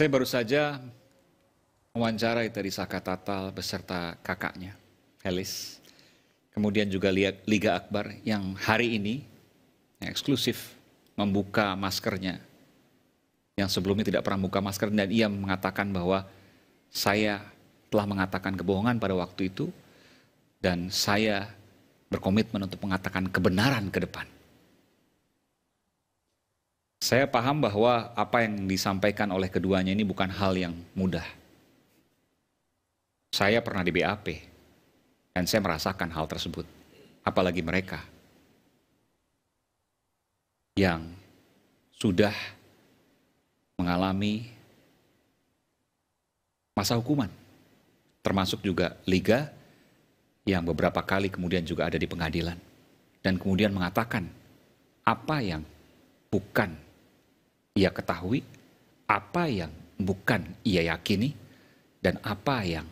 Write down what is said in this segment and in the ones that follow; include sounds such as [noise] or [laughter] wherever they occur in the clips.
Saya baru saja dari Saka Tatal beserta kakaknya, Helis. Kemudian juga lihat Liga Akbar yang hari ini yang eksklusif membuka maskernya. Yang sebelumnya tidak pernah membuka masker dan ia mengatakan bahwa saya telah mengatakan kebohongan pada waktu itu dan saya berkomitmen untuk mengatakan kebenaran ke depan. Saya paham bahwa apa yang disampaikan oleh keduanya ini bukan hal yang mudah. Saya pernah di BAP dan saya merasakan hal tersebut, apalagi mereka yang sudah mengalami masa hukuman, termasuk juga liga yang beberapa kali kemudian juga ada di pengadilan dan kemudian mengatakan apa yang bukan ia ketahui, apa yang bukan ia yakini, dan apa yang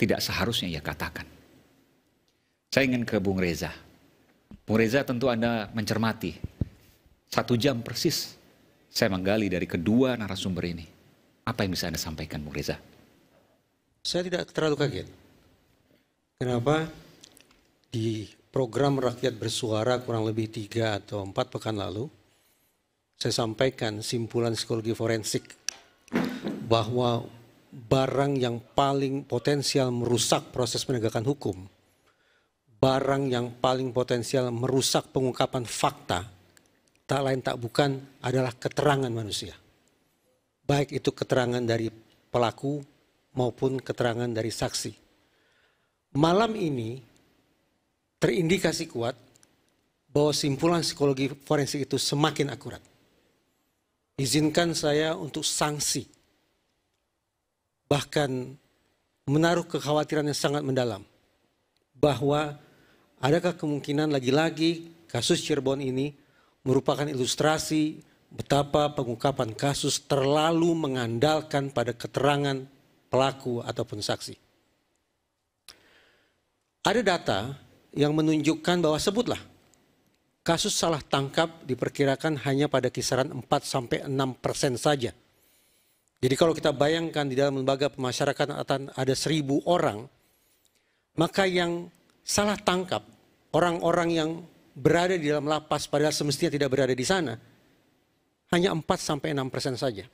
tidak seharusnya ia katakan. Saya ingin ke Bung Reza. Bung Reza tentu Anda mencermati. Satu jam persis saya menggali dari kedua narasumber ini. Apa yang bisa Anda sampaikan Bung Reza? Saya tidak terlalu kaget. Kenapa di program Rakyat Bersuara kurang lebih tiga atau empat pekan lalu, saya sampaikan simpulan psikologi forensik bahwa barang yang paling potensial merusak proses penegakan hukum, barang yang paling potensial merusak pengungkapan fakta, tak lain tak bukan adalah keterangan manusia. Baik itu keterangan dari pelaku maupun keterangan dari saksi. Malam ini terindikasi kuat bahwa simpulan psikologi forensik itu semakin akurat. Izinkan saya untuk sanksi. Bahkan menaruh kekhawatiran yang sangat mendalam. Bahwa adakah kemungkinan lagi-lagi kasus Cirebon ini merupakan ilustrasi betapa pengungkapan kasus terlalu mengandalkan pada keterangan pelaku ataupun saksi. Ada data yang menunjukkan bahwa sebutlah kasus salah tangkap diperkirakan hanya pada kisaran 4 sampai 6 persen saja. Jadi kalau kita bayangkan di dalam lembaga pemasyarakatan ada seribu orang, maka yang salah tangkap orang-orang yang berada di dalam lapas padahal semestinya tidak berada di sana, hanya 4 sampai 6 persen saja.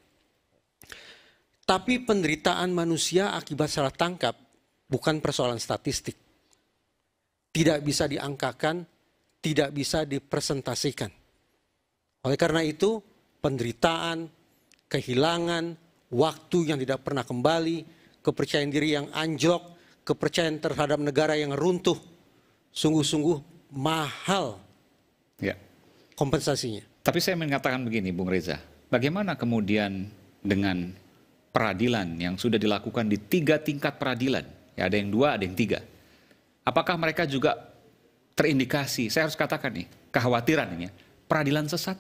Tapi penderitaan manusia akibat salah tangkap bukan persoalan statistik. Tidak bisa diangkakan tidak bisa dipresentasikan. Oleh karena itu, penderitaan, kehilangan, waktu yang tidak pernah kembali, kepercayaan diri yang anjlok, kepercayaan terhadap negara yang runtuh, sungguh-sungguh mahal ya. kompensasinya. Tapi saya mengatakan begini, Bung Reza, bagaimana kemudian dengan peradilan yang sudah dilakukan di tiga tingkat peradilan? Ya, ada yang dua, ada yang tiga. Apakah mereka juga terindikasi, saya harus katakan nih, kekhawatiran ini ya. peradilan sesat.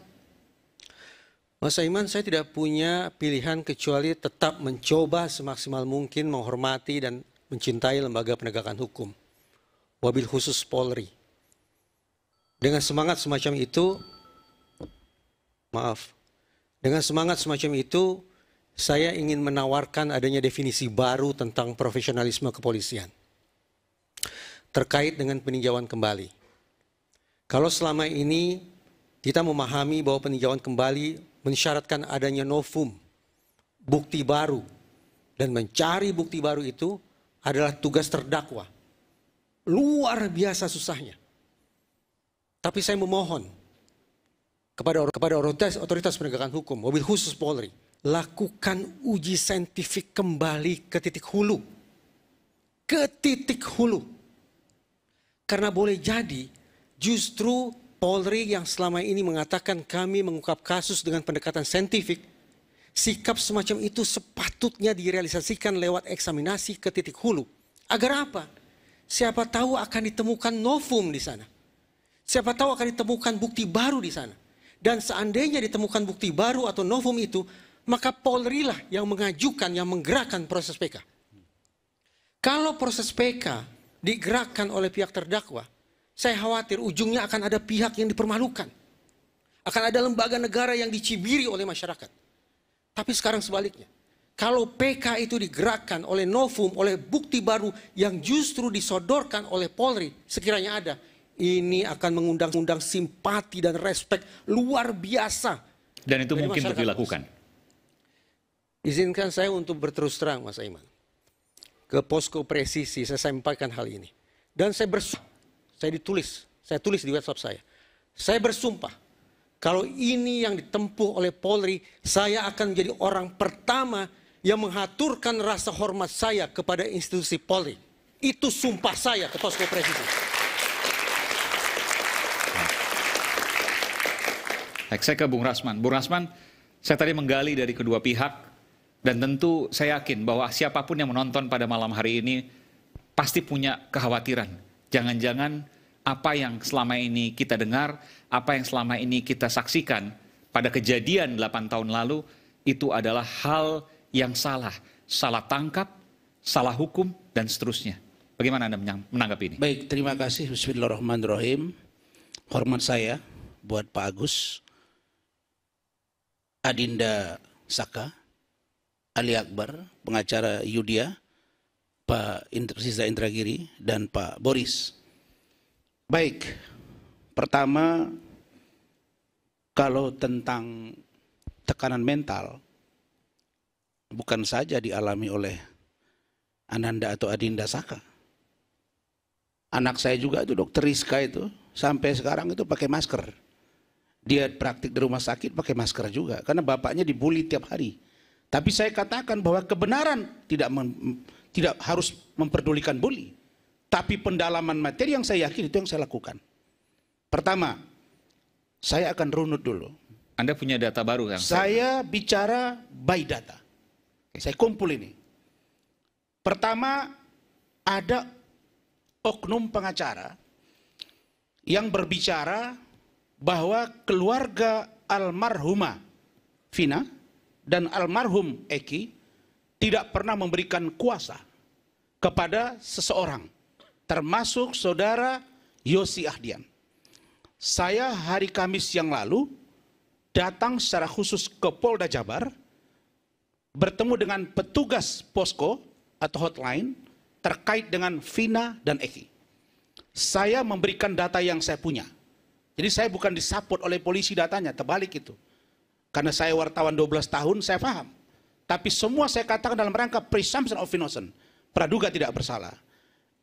Mas Aiman, saya tidak punya pilihan kecuali tetap mencoba semaksimal mungkin menghormati dan mencintai lembaga penegakan hukum. Wabil khusus Polri. Dengan semangat semacam itu, maaf, dengan semangat semacam itu, saya ingin menawarkan adanya definisi baru tentang profesionalisme kepolisian terkait dengan peninjauan kembali. Kalau selama ini kita memahami bahwa peninjauan kembali mensyaratkan adanya novum, bukti baru, dan mencari bukti baru itu adalah tugas terdakwa. Luar biasa susahnya. Tapi saya memohon kepada kepada otoritas, otoritas penegakan hukum, mobil khusus Polri, lakukan uji saintifik kembali ke titik hulu. Ke titik hulu. Karena boleh jadi justru Polri yang selama ini mengatakan kami mengungkap kasus dengan pendekatan saintifik, sikap semacam itu sepatutnya direalisasikan lewat eksaminasi ke titik hulu. Agar apa? Siapa tahu akan ditemukan novum di sana. Siapa tahu akan ditemukan bukti baru di sana. Dan seandainya ditemukan bukti baru atau novum itu, maka Polri lah yang mengajukan, yang menggerakkan proses PK. Kalau proses PK digerakkan oleh pihak terdakwa, saya khawatir ujungnya akan ada pihak yang dipermalukan. Akan ada lembaga negara yang dicibiri oleh masyarakat. Tapi sekarang sebaliknya. Kalau PK itu digerakkan oleh novum, oleh bukti baru yang justru disodorkan oleh Polri, sekiranya ada, ini akan mengundang-undang simpati dan respek luar biasa. Dan itu mungkin terlakukan. dilakukan. Izinkan saya untuk berterus terang, Mas Aiman ke posko presisi, saya sampaikan hal ini. Dan saya bersumpah, saya ditulis, saya tulis di WhatsApp saya. Saya bersumpah, kalau ini yang ditempuh oleh Polri, saya akan menjadi orang pertama yang menghaturkan rasa hormat saya kepada institusi Polri. Itu sumpah saya ke posko presisi. Saya ke Bung Rasman. Bung Rasman, saya tadi menggali dari kedua pihak dan tentu saya yakin bahwa siapapun yang menonton pada malam hari ini pasti punya kekhawatiran. Jangan-jangan apa yang selama ini kita dengar, apa yang selama ini kita saksikan pada kejadian 8 tahun lalu itu adalah hal yang salah, salah tangkap, salah hukum dan seterusnya. Bagaimana Anda menanggapi ini? Baik, terima kasih Bismillahirrahmanirrahim. Hormat saya buat Pak Agus Adinda Saka Ali Akbar, pengacara Yudia, Pak Sisa Indragiri, dan Pak Boris. Baik, pertama kalau tentang tekanan mental, bukan saja dialami oleh Ananda atau Adinda Saka. Anak saya juga itu dokter Rizka itu sampai sekarang itu pakai masker. Dia praktik di rumah sakit pakai masker juga karena bapaknya dibully tiap hari tapi saya katakan bahwa kebenaran tidak mem, tidak harus memperdulikan bully. Tapi pendalaman materi yang saya yakin itu yang saya lakukan. Pertama, saya akan runut dulu. Anda punya data baru kan? saya bicara by data. Saya kumpul ini. Pertama, ada oknum pengacara yang berbicara bahwa keluarga almarhumah Vina dan almarhum Eki tidak pernah memberikan kuasa kepada seseorang, termasuk saudara Yosi Ahdian. Saya hari Kamis yang lalu datang secara khusus ke Polda Jabar, bertemu dengan petugas posko atau hotline terkait dengan Vina dan Eki. Saya memberikan data yang saya punya. Jadi saya bukan disaput oleh polisi datanya, terbalik itu. Karena saya wartawan 12 tahun, saya paham. Tapi semua saya katakan dalam rangka presumption of innocent. Praduga tidak bersalah.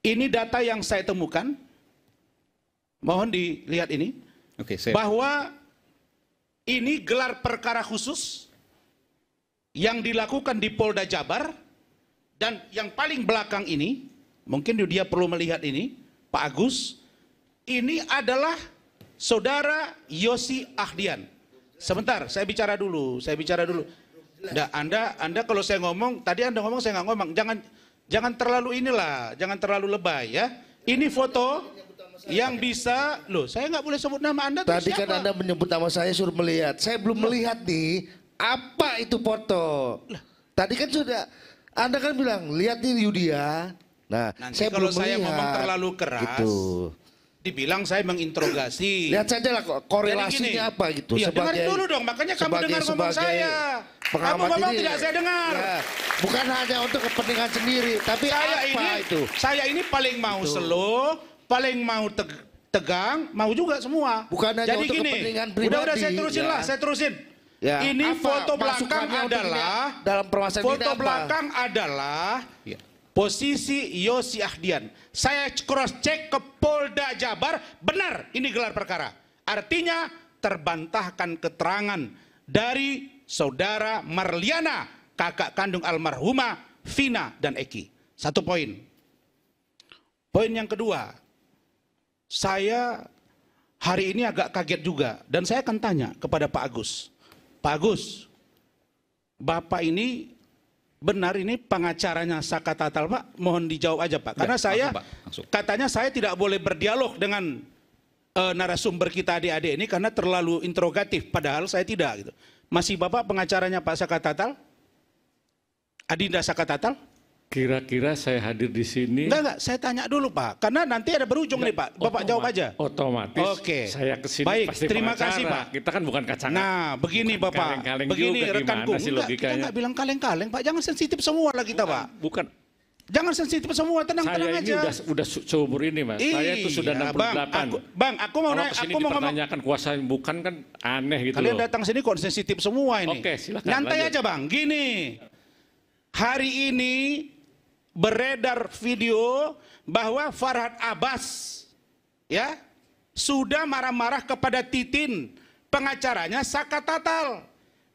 Ini data yang saya temukan. Mohon dilihat ini. okay, Bahwa ini gelar perkara khusus yang dilakukan di Polda Jabar dan yang paling belakang ini, mungkin dia perlu melihat ini, Pak Agus, ini adalah saudara Yosi Ahdian. Sebentar, saya bicara dulu, saya bicara dulu. Nah, anda, Anda kalau saya ngomong, tadi Anda ngomong saya nggak ngomong, jangan jangan terlalu inilah, jangan terlalu lebay ya. Ini foto yang bisa, loh saya nggak boleh sebut nama Anda. Tadi kan Anda menyebut nama saya suruh melihat, saya belum loh. melihat nih apa itu foto. Tadi kan sudah, Anda kan bilang lihat nih Yudia. Nah, Nanti saya kalau belum saya melihat, ngomong terlalu keras, gitu dibilang saya menginterogasi. Lihat saja lah korelasinya gini, apa gitu. Iya, sebagai, dengar dulu dong, makanya kamu sebagai, dengar ngomong saya. Kamu ngomong tidak saya dengar. Ya, bukan hanya untuk kepentingan sendiri, tapi saya apa ini, itu? Saya ini paling mau itu. slow, paling mau teg tegang, mau juga semua. Bukan hanya Jadi untuk gini, kepentingan pribadi. Udah udah saya terusin ya. lah, saya terusin. Ya. Ini apa, foto belakang adalah dalam foto belakang adalah ya posisi Yosi Ahdian. Saya cross check ke Polda Jabar, benar ini gelar perkara. Artinya terbantahkan keterangan dari saudara Marliana, kakak kandung almarhumah Vina dan Eki. Satu poin. Poin yang kedua, saya hari ini agak kaget juga dan saya akan tanya kepada Pak Agus. Pak Agus, Bapak ini Benar ini pengacaranya Saka Tatal Pak, mohon dijawab aja Pak. Ya, karena ya, saya langsung, Pak. katanya saya tidak boleh berdialog dengan uh, narasumber kita adik-adik ini karena terlalu interogatif padahal saya tidak gitu. Masih Bapak pengacaranya Pak Saka Tatal? Adinda Saka Tatal? Kira-kira saya hadir di sini. Enggak, enggak, saya tanya dulu Pak, karena nanti ada berujung enggak, nih Pak. Bapak jawab aja. Otomatis. Oke. Okay. Saya ke sini Baik, pasti terima pengacara. kasih Pak. Kita kan bukan kacang. Nah, begini bukan Bapak. Kaleng -kaleng begini juga, rekanku. Sih enggak, kita enggak bilang kaleng-kaleng Pak, jangan sensitif semua lah kita bukan, Pak. Bukan. Jangan sensitif semua, tenang-tenang tenang aja. Saya ini udah, seumur ini mas, Iyi, saya itu iya, sudah ya, 68. Bang, aku, bang, aku mau nanya, aku mau menanyakan kuasa bukan kan aneh gitu Kalian loh. datang sini kok sensitif semua ini. Oke, silakan. Nyantai aja bang, gini. Hari ini beredar video bahwa Farhad Abbas ya sudah marah-marah kepada Titin pengacaranya Saka Tatal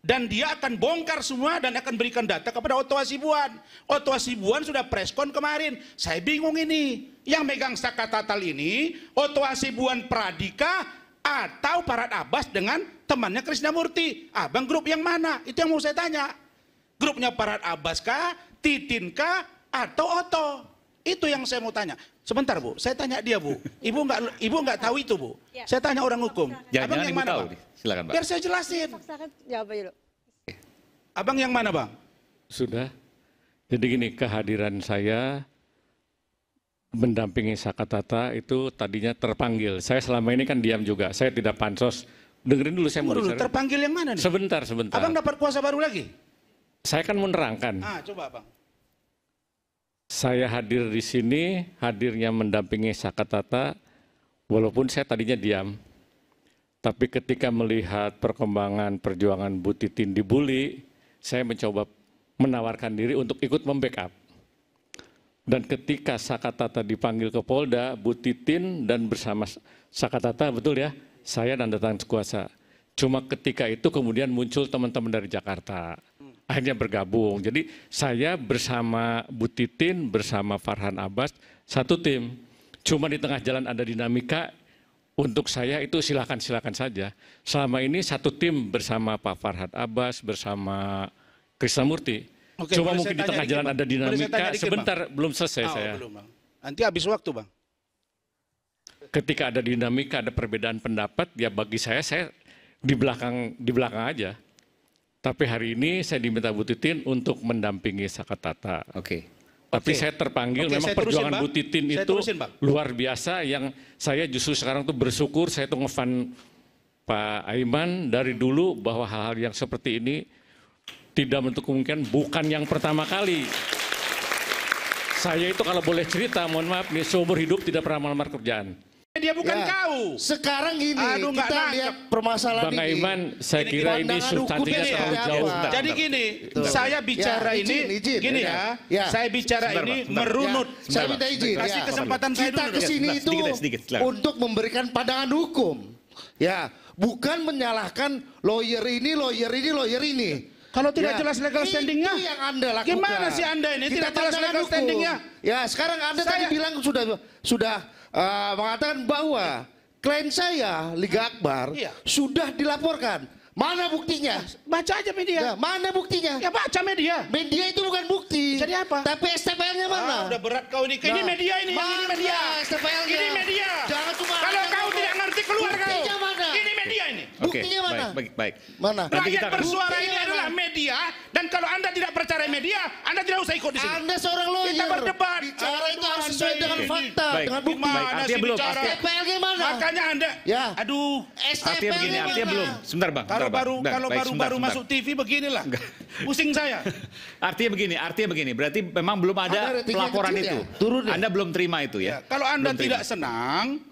dan dia akan bongkar semua dan akan berikan data kepada Oto Asibuan. Oto Asibuan sudah preskon kemarin. Saya bingung ini. Yang megang Saka Tatal ini Oto Asibuan Pradika atau Farhad Abbas dengan temannya Krisnamurti. Abang grup yang mana? Itu yang mau saya tanya. Grupnya Farhad Abbas kah? Titin kah? atau oto? Itu yang saya mau tanya. Sebentar bu, saya tanya dia bu. Ibu nggak ibu nggak tahu itu bu. Ya. Saya tanya orang hukum. Jangan, Abang yang mana Bang? Silakan bang. Biar saya jelasin. Kan Abang yang mana bang? Sudah. Jadi gini kehadiran saya mendampingi Sakatata itu tadinya terpanggil. Saya selama ini kan diam juga. Saya tidak pansos. Dengerin dulu saya mau dulu, Terpanggil yang mana nih? Sebentar, sebentar. Abang dapat kuasa baru lagi? Saya kan menerangkan. Ah, coba Bang saya hadir di sini, hadirnya mendampingi Saka Tata, walaupun saya tadinya diam. Tapi ketika melihat perkembangan perjuangan Bu Titin dibully, saya mencoba menawarkan diri untuk ikut membackup. Dan ketika Saka Tata dipanggil ke Polda, Bu Titin dan bersama Saka Tata, betul ya, saya dan datang kuasa. Cuma ketika itu kemudian muncul teman-teman dari Jakarta akhirnya bergabung. Jadi saya bersama Butitin, bersama Farhan Abbas, satu tim. Cuma di tengah jalan ada dinamika, untuk saya itu silakan-silakan saja. Selama ini satu tim bersama Pak Farhan Abbas, bersama Krisnamurti. Oke, Cuma mungkin di tengah jalan ada dinamika, dikit, sebentar bang. belum selesai ah, oh, saya. Belum, bang. Nanti habis waktu Bang. Ketika ada dinamika, ada perbedaan pendapat, ya bagi saya, saya di belakang di belakang aja. Tapi hari ini saya diminta Bu Titin untuk mendampingi Sakatata. Oke. Okay. Tapi okay. saya terpanggil okay, memang saya perjuangan terusin, Bu Titin saya itu terusin, luar biasa yang saya justru sekarang tuh bersyukur saya tuh ngefan Pak Aiman dari dulu bahwa hal-hal yang seperti ini tidak untuk kemungkinan bukan yang pertama kali. Saya itu kalau boleh cerita, mohon maaf nih, seumur hidup tidak pernah melamar kerjaan dia bukan ya. kau. Sekarang ini Aduh, kita nangkep. lihat permasalahan Bang ini. Iman, saya ini, kira ini substansinya terlalu ya, jauh. Ya. Jadi gini, Tuh. saya ya, bicara ya, ini izin, gini ya, ya. ya. Saya bicara sebentar, ini sebentar, merunut. Ya. Saya minta izin. Kasih kesempatan saya kita dulu. Kita kesini itu sedikit, sedikit, untuk memberikan pandangan hukum. Ya, bukan menyalahkan lawyer ini, lawyer ini, lawyer ini. Kalau tidak ya, jelas legal standingnya, itu yang anda lakukan. Gimana sih anda ini Kita tidak jelas legal standingnya? Ya sekarang anda Saya, tadi bilang sudah sudah uh, mengatakan bahwa klien saya Liga Akbar iya. sudah dilaporkan. Mana buktinya? Ya, baca aja media. Nah, mana buktinya? Ya baca media. Media itu bukan bukti. Jadi apa? Tapi STPL-nya mana? Ah, udah berat kau ini. Ini nah, media ini. ini media. stpl Ini media. Jangan cuma. Kalau kau tidak ngerti keluar kau. Bagaimana? okay. mana? Baik, baik, baik. Mana? Nanti Rakyat kita bersuara ini adalah media dan kalau Anda tidak percaya media, Anda tidak usah ikut di sini. Anda seorang lawyer. Kita berdebat. Bicara itu harus sesuai dengan fakta, baik. dengan bukti. Baik, artinya belum. STPL gimana? Makanya Anda ya. Aduh, STPL artinya begini, gimana? artinya belum. Sebentar, Bang. Kalau baru kalau baru baru masuk TV beginilah. Pusing saya. [laughs] Artinya begini, artinya begini. Berarti memang belum ada pelaporan itu. Ya? Ya? Anda belum terima itu ya. ya kalau Anda tidak senang,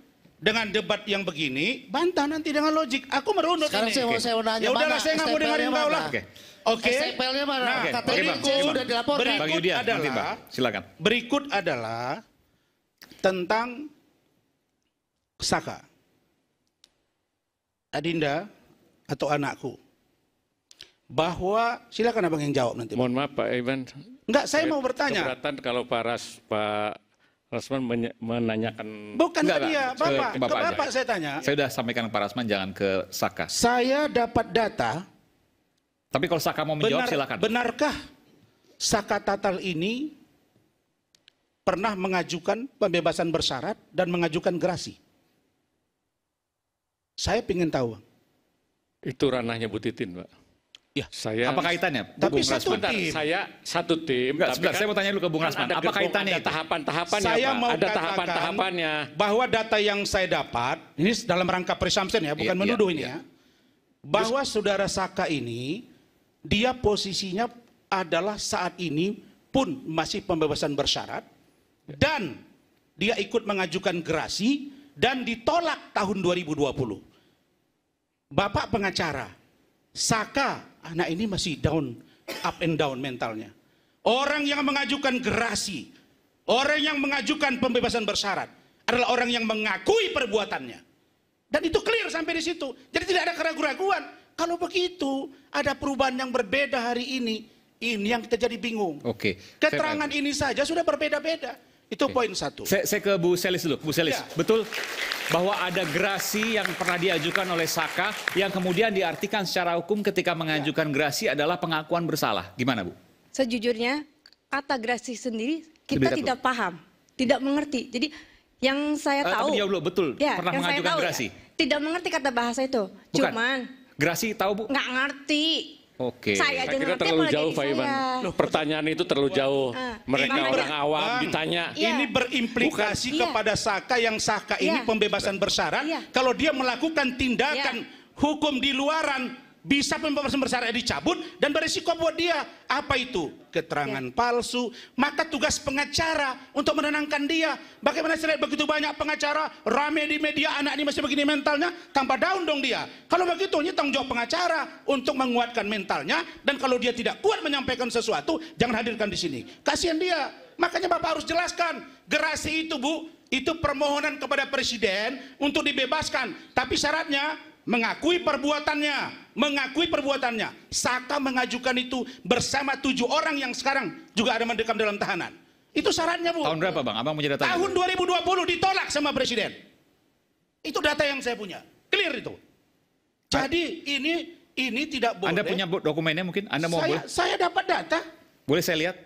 dengan debat yang begini, bantah nanti dengan logik. Aku merunduk Sekarang ini. saya mau saya nanya Ya udahlah saya nggak mau dengerin kau lah. Oke. Oke. Stempelnya mana? Nah, okay. Katanya okay, sudah dilaporkan. Berikut dia, adalah bang. silakan. Berikut adalah tentang Saka. Adinda atau anakku. Bahwa silakan Abang yang jawab nanti. Mohon maaf Pak Evan. Enggak, saya, saya mau bertanya. Keberatan kalau Paras Pak Rasman menanyakan Bukan enggak, dia, Bapak. Ke, Bapak, ke Bapak saya tanya. Saya sudah sampaikan ke Pak Rasman jangan ke Saka. Saya dapat data. Tapi kalau Saka mau menjawab benar, silakan. Benarkah Saka Tatal ini pernah mengajukan pembebasan bersyarat dan mengajukan gerasi? Saya ingin tahu. Itu ranahnya Bu Titin, Pak. Ya, saya apa kaitannya? Tapi Bung satu Rasman. tim. Saya satu tim. Enggak, sebentar, kan, saya mau tanya dulu ke Bung kan Rasman. Ada apa kaitannya? Ada tahapan-tahapannya. Saya apa? mau ada tahapan-tahapannya. Bahwa data yang saya dapat ini dalam rangka presumption ya, bukan ya, menuduh ya, ini ya. ya. Bahwa Terus, saudara Saka ini dia posisinya adalah saat ini pun masih pembebasan bersyarat dan dia ikut mengajukan gerasi dan ditolak tahun 2020. Bapak pengacara, Saka anak ini masih down, up and down mentalnya. Orang yang mengajukan gerasi, orang yang mengajukan pembebasan bersyarat adalah orang yang mengakui perbuatannya. Dan itu clear sampai di situ. Jadi tidak ada keraguan-keraguan. Kalau begitu, ada perubahan yang berbeda hari ini. Ini yang kita jadi bingung. Oke. Keterangan ini saja sudah berbeda-beda. Itu okay. poin satu. Saya, saya ke Bu Selis dulu. Bu Selis, ya. betul bahwa ada gerasi yang pernah diajukan oleh Saka yang kemudian diartikan secara hukum ketika mengajukan ya. gerasi adalah pengakuan bersalah. Gimana Bu? Sejujurnya kata gerasi sendiri kita tidak dulu. paham, tidak mengerti. Jadi yang saya uh, tahu. Tapi dia belum betul ya, pernah mengajukan tahu, ya. gerasi. Ya, tidak mengerti kata bahasa itu. Bukan. Cuman gerasi tahu Bu? Nggak ngerti Oke. Saya, kira terlalu jauh, Pak Loh, Pertanyaan itu terlalu jauh. Ah. Mereka orang awam bang, ditanya. Iya. Ini berimplikasi Bukan. kepada iya. Saka yang Saka ya. ini iya. pembebasan bersyarat. Ya. Kalau dia melakukan tindakan hukum di luaran bisa pembebasan bersyarat dicabut dan berisiko buat dia. Apa itu? Keterangan ya. palsu. Maka tugas pengacara untuk menenangkan dia. Bagaimana saya begitu banyak pengacara rame di media anak ini masih begini mentalnya tanpa daun dong dia. Kalau begitu ini tanggung jawab pengacara untuk menguatkan mentalnya dan kalau dia tidak kuat menyampaikan sesuatu jangan hadirkan di sini. Kasihan dia. Makanya Bapak harus jelaskan gerasi itu Bu itu permohonan kepada presiden untuk dibebaskan. Tapi syaratnya mengakui perbuatannya, mengakui perbuatannya. Saka mengajukan itu bersama tujuh orang yang sekarang juga ada mendekam dalam tahanan. Itu syaratnya, Bu. Tahun berapa, Bang? Abang punya data? Tahun 2020 ditolak sama presiden. Itu data yang saya punya. Clear itu. Jadi ini ini tidak boleh. Anda punya dokumennya mungkin? Anda mau saya, Saya dapat data. Boleh saya lihat?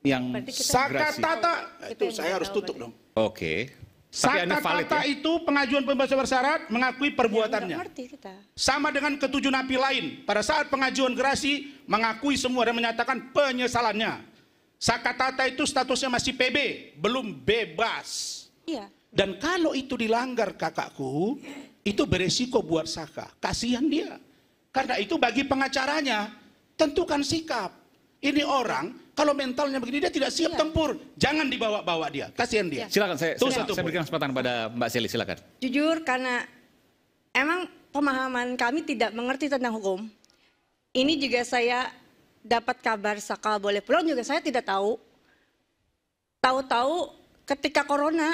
Yang Saka Tata itu saya harus tutup dong. Oke. Okay. Kata-kata ya. itu pengajuan pembebasan bersyarat mengakui iya, perbuatannya. Ya, Sama dengan ketujuh napi lain pada saat pengajuan gerasi mengakui semua dan menyatakan penyesalannya. Sakatata itu statusnya masih PB, belum bebas. Iya. Dan kalau itu dilanggar kakakku, itu beresiko buat Saka. Kasihan dia. Karena itu bagi pengacaranya, tentukan sikap. Ini orang kalau mentalnya begini dia tidak siap iya. tempur, jangan dibawa-bawa dia. Kasihan dia. Iya. Silakan saya Terus saya, saya berikan kesempatan pada Mbak Seli silakan. Jujur karena emang pemahaman kami tidak mengerti tentang hukum. Ini juga saya dapat kabar Sakal boleh pulang juga saya tidak tahu. Tahu-tahu ketika corona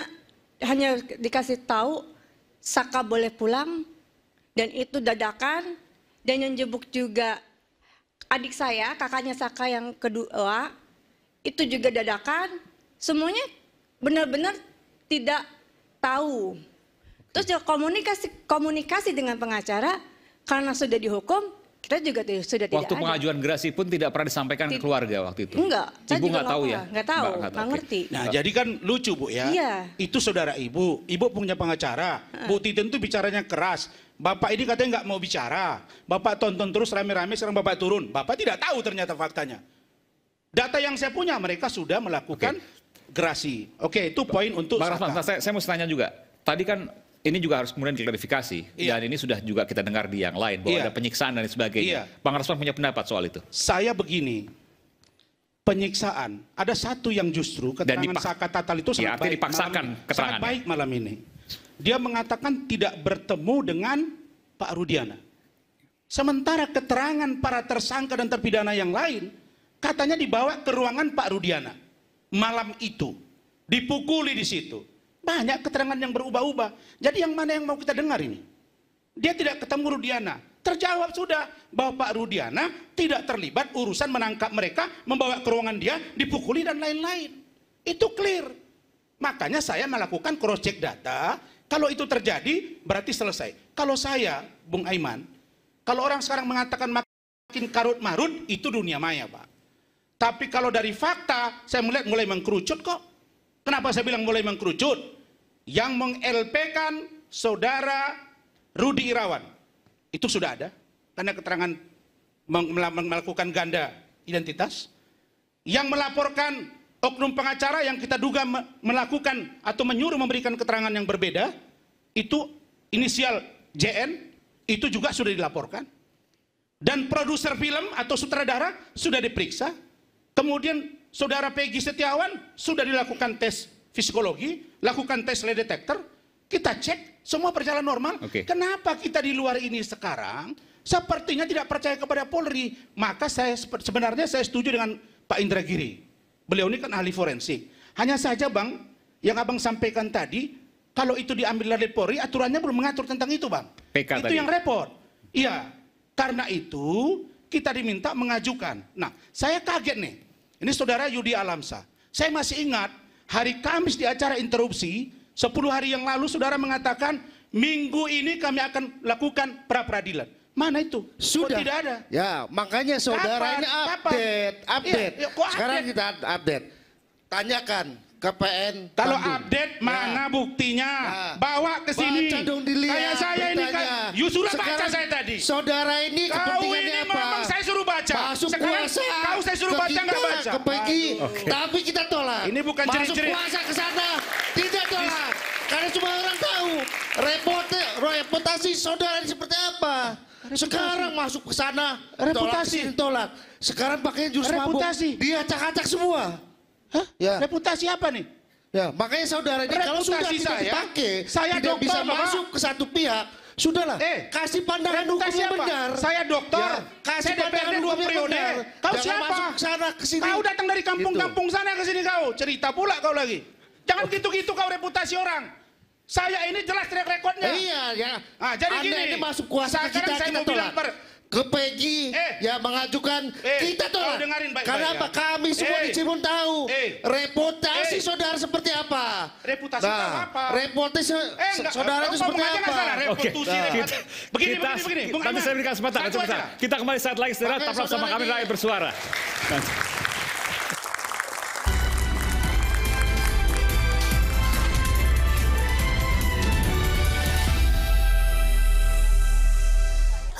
hanya dikasih tahu Saka boleh pulang dan itu dadakan dan yang jebuk juga adik saya, kakaknya Saka yang kedua, itu juga dadakan, semuanya benar-benar tidak tahu. Terus ya komunikasi komunikasi dengan pengacara karena sudah dihukum, kita juga sudah tidak Waktu pengajuan gerasi pun tidak pernah disampaikan ke keluarga waktu itu? Enggak. Ibu nggak tahu ya? Nggak tahu, enggak ngerti. Nah jadi kan lucu Bu ya, iya. itu saudara ibu, ibu punya pengacara, uh. Bu Titen tuh bicaranya keras, Bapak ini katanya nggak mau bicara. Bapak tonton terus rame-rame sekarang Bapak turun. Bapak tidak tahu ternyata faktanya. Data yang saya punya mereka sudah melakukan okay. gerasi. Oke, okay, itu poin untuk Bang Rahman, saya, saya mau tanya juga. Tadi kan ini juga harus kemudian diklarifikasi iya. dan ini sudah juga kita dengar di yang lain bahwa iya. ada penyiksaan dan sebagainya. Iya. Bang Rasman punya pendapat soal itu? Saya begini, penyiksaan ada satu yang justru keterangan dan dipak- Saka Tatal itu iya, sangat ya, baik dipaksakan malam, sangat baik malam ini dia mengatakan tidak bertemu dengan Pak Rudiana. Sementara keterangan para tersangka dan terpidana yang lain katanya dibawa ke ruangan Pak Rudiana malam itu, dipukuli di situ. Banyak keterangan yang berubah-ubah. Jadi yang mana yang mau kita dengar ini? Dia tidak ketemu Rudiana. Terjawab sudah bahwa Pak Rudiana tidak terlibat urusan menangkap mereka, membawa ke ruangan dia, dipukuli dan lain-lain. Itu clear. Makanya saya melakukan cross check data kalau itu terjadi, berarti selesai. Kalau saya, Bung Aiman, kalau orang sekarang mengatakan makin karut marut, itu dunia maya, Pak. Tapi kalau dari fakta, saya melihat mulai mengkerucut kok. Kenapa saya bilang mulai mengkerucut? Yang meng kan saudara Rudi Irawan. Itu sudah ada. Karena keterangan melakukan ganda identitas. Yang melaporkan oknum pengacara yang kita duga melakukan atau menyuruh memberikan keterangan yang berbeda, itu inisial JN, itu juga sudah dilaporkan. Dan produser film atau sutradara sudah diperiksa. Kemudian saudara Peggy Setiawan sudah dilakukan tes psikologi, lakukan tes lay detector, kita cek semua berjalan normal. Okay. Kenapa kita di luar ini sekarang sepertinya tidak percaya kepada Polri? Maka saya sebenarnya saya setuju dengan Pak Indra Giri. Beliau ini kan ahli forensik. Hanya saja bang, yang abang sampaikan tadi, kalau itu diambil dari Polri, aturannya belum mengatur tentang itu bang. PK itu tadi. yang repot. Iya, karena itu kita diminta mengajukan. Nah, saya kaget nih. Ini saudara Yudi Alamsa. Saya masih ingat hari Kamis di acara interupsi, 10 hari yang lalu saudara mengatakan, minggu ini kami akan lakukan pra-peradilan. Mana itu? Oh, sudah. Kok tidak ada. Ya, makanya saudaranya kapan, update, kapan? update. Iya, update. Iya, Sekarang kita update. Tanyakan ke PN. Kalau Bandung. update ya. mana buktinya? Ya. Bawa ke sini. Kayak saya ini kan. You ya, baca saya tadi. Saudara ini kau ini apa? Kau saya suruh baca. Masuk Sekarang kuasa. Kau saya suruh baca nggak baca. Ke pagi okay. tapi kita tolak. Ini bukan cerit ciri Masuk kuasa ke sana. Tidak tolak. Karena semua orang tahu repot reputasi saudara ini seperti apa. Sekarang masuk ke sana. Reputasi. Tolak, tolak. Sekarang pakainya jurus Reputasi. mabuk. Dia acak-acak semua. Hah? Ya. Reputasi apa nih? Ya, makanya saudara ini kalau sudah tidak saya, dipakai, ya, saya tidak dokter, bisa masuk ke satu pihak, sudahlah. Eh, kasih pandangan hukum yang benar. Saya dokter. Ya, kasih saya pandangan dua yang benar. Kau Jangan siapa? Masuk sana ke sini. Kau datang dari kampung-kampung gitu. sana ke sini kau. Cerita pula kau lagi. Jangan gitu-gitu kau reputasi orang. Saya ini jelas track recordnya. Iya, ya. Nah, jadi Anda gini. ini masuk kuasa kita. kita, saya kita mau bilang per, ke PG, eh, ya mengajukan eh, kita tuh oh, dengerin baik, karena ya. apa ya. kami semua eh, di Cimun tahu eh, reputasi eh, saudara seperti apa reputasi nah, apa reputasi eh, enggak, saudara itu seperti apa Oke. okay. nah. kita, begini, kita, begini begini begini saya berikan ya. kesempatan kita kembali saat lagi saudara tetaplah sama kami rakyat bersuara nah,